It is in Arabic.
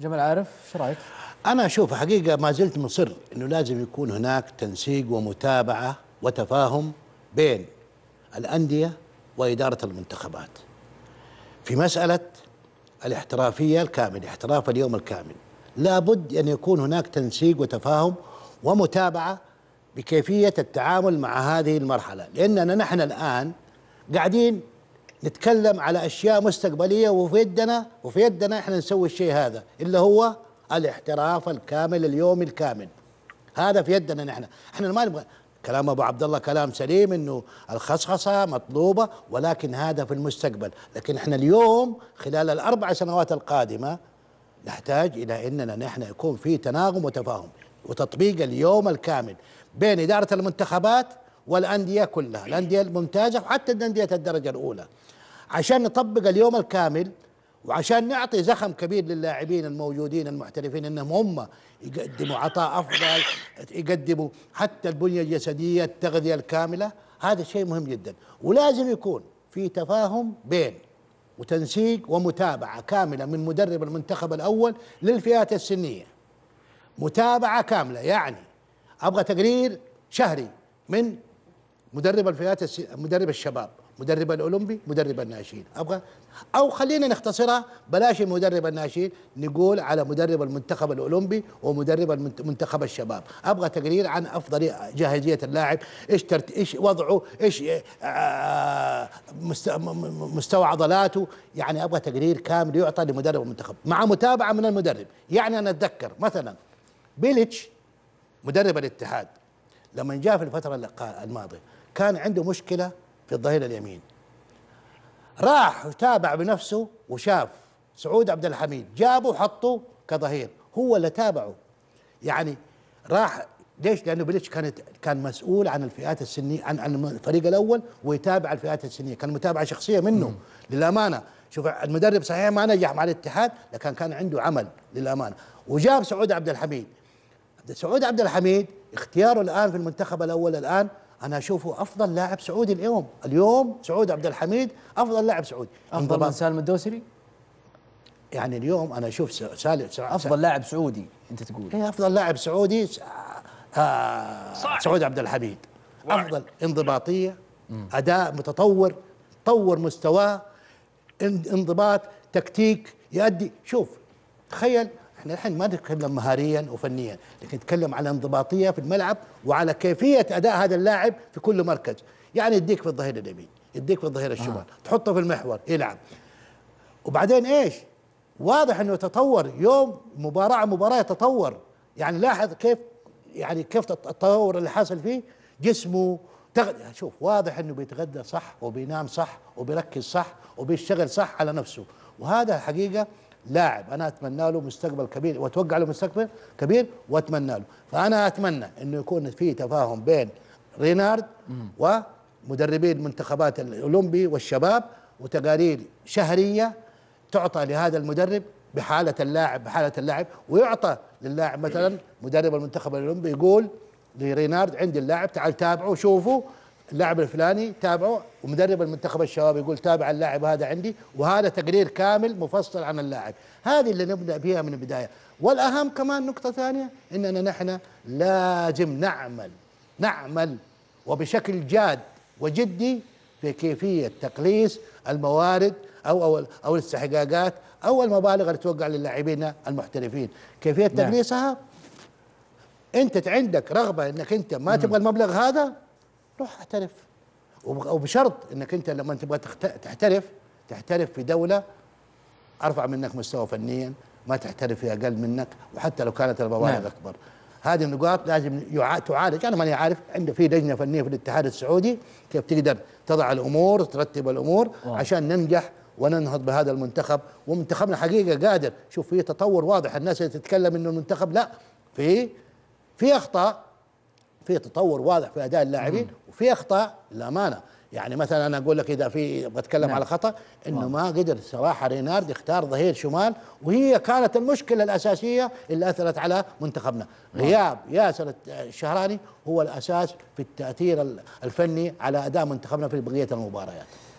جمال عارف شو رايك؟ انا اشوف حقيقه ما زلت مصر انه لازم يكون هناك تنسيق ومتابعه وتفاهم بين الانديه واداره المنتخبات. في مساله الاحترافيه الكامل، احتراف اليوم الكامل. لابد ان يكون هناك تنسيق وتفاهم ومتابعه بكيفيه التعامل مع هذه المرحله، لاننا نحن الان قاعدين نتكلم على اشياء مستقبليه وفي يدنا وفي يدنا احنا نسوي الشيء هذا اللي هو الاحتراف الكامل اليوم الكامل هذا في يدنا نحن احنا ما نبغى كلام ابو عبد الله كلام سليم انه الخصخصه مطلوبه ولكن هذا في المستقبل لكن احنا اليوم خلال الاربع سنوات القادمه نحتاج الى اننا نحن يكون في تناغم وتفاهم وتطبيق اليوم الكامل بين اداره المنتخبات والانديه كلها الانديه الممتازه وحتى الانديه الدرجه الاولى عشان نطبق اليوم الكامل وعشان نعطي زخم كبير للاعبين الموجودين المحترفين انهم هم يقدموا عطاء افضل يقدموا حتى البنيه الجسديه التغذيه الكامله هذا شيء مهم جدا ولازم يكون في تفاهم بين وتنسيق ومتابعه كامله من مدرب المنتخب الاول للفئات السنيه متابعه كامله يعني ابغى تقرير شهري من مدرب الفئات السي... مدرب الشباب مدرب الاولمبي مدرب الناشئين ابغى او خلينا نختصرها بلاش مدرب الناشئين نقول على مدرب المنتخب الاولمبي ومدرب منتخب الشباب ابغى تقرير عن افضل جاهزيه اللاعب ايش ترت... ايش وضعه ايش آه... مست... مستوى عضلاته يعني ابغى تقرير كامل يعطى لمدرب المنتخب مع متابعه من المدرب يعني انا اتذكر مثلا بيليتش مدرب الاتحاد لما جاء في الفتره الماضيه كان عنده مشكله في الظهير اليمين راح وتابع بنفسه وشاف سعود عبد الحميد جابه وحطه كظهير هو اللي تابعه يعني راح ليش؟ لانه بليتش كان كان مسؤول عن الفئات السنيه عن عن الفريق الاول ويتابع الفئات السنيه، كان متابعه شخصيه منه مم. للامانه، شوف المدرب صحيح ما نجح مع الاتحاد لكن كان عنده عمل للامانه، وجاب سعود عبد الحميد. سعود عبد الحميد اختياره الان في المنتخب الاول الان انا اشوفه افضل لاعب سعودي اليوم اليوم سعود عبد الحميد افضل لاعب سعودي افضل من سالم الدوسري يعني اليوم انا اشوف سالم سا... افضل لاعب سعودي انت تقول ايه افضل لاعب سعودي س... آه... آه، سعود عبد الحميد افضل انضباطيه مم. اداء متطور طور مستواه انضباط تكتيك يؤدي شوف تخيل احنا الحين ما نتكلم مهاريا وفنيا لكن نتكلم على انضباطيه في الملعب وعلى كيفيه اداء هذا اللاعب في كل مركز يعني يديك في الظهير اليمين يديك في الظهير آه. الشمال آه. تحطه في المحور يلعب وبعدين ايش واضح انه تطور يوم مباراه عن مباراه يتطور يعني لاحظ كيف يعني كيف التطور اللي حاصل فيه جسمه تغ... يعني شوف واضح انه بيتغدى صح وبينام صح وبيركز صح وبيشتغل صح على نفسه وهذا حقيقه لاعب انا اتمنى له مستقبل كبير واتوقع له مستقبل كبير واتمنى له فانا اتمنى انه يكون في تفاهم بين رينارد ومدربين منتخبات الاولمبي والشباب وتقارير شهريه تعطى لهذا المدرب بحاله اللاعب بحاله اللاعب ويعطى للاعب مثلا مدرب المنتخب الاولمبي يقول لرينارد عندي اللاعب تعال تابعه وشوفه اللاعب الفلاني تابعه ومدرب المنتخب الشباب يقول تابع اللاعب هذا عندي وهذا تقرير كامل مفصل عن اللاعب هذه اللي نبدا بها من البدايه والاهم كمان نقطه ثانيه اننا نحن لازم نعمل نعمل وبشكل جاد وجدي في كيفيه تقليص الموارد او او او الاستحقاقات او المبالغ اللي توقع للاعبين المحترفين كيفيه نعم. تقليصها انت عندك رغبه انك انت ما تبغى المبلغ هذا روح احترف وبشرط انك انت لما تبغى تحترف تحترف في دوله ارفع منك مستوى فنيا ما تحترف في اقل منك وحتى لو كانت المواهب نعم. اكبر هذه النقاط لازم تعالج انا ماني عارف عنده في لجنه فنيه في الاتحاد السعودي كيف تقدر تضع الامور ترتب الامور واو. عشان ننجح وننهض بهذا المنتخب ومنتخبنا حقيقه قادر شوف في تطور واضح الناس اللي تتكلم انه المنتخب لا في في اخطاء في تطور واضح في اداء اللاعبين وفي اخطاء للامانه يعني مثلا انا اقول لك اذا في بتكلم نعم. على خطا انه ما قدر صراحه رينارد يختار ظهير شمال وهي كانت المشكله الاساسيه اللي اثرت على منتخبنا غياب ياسر الشهراني هو الاساس في التاثير الفني على اداء منتخبنا في بقيه المباريات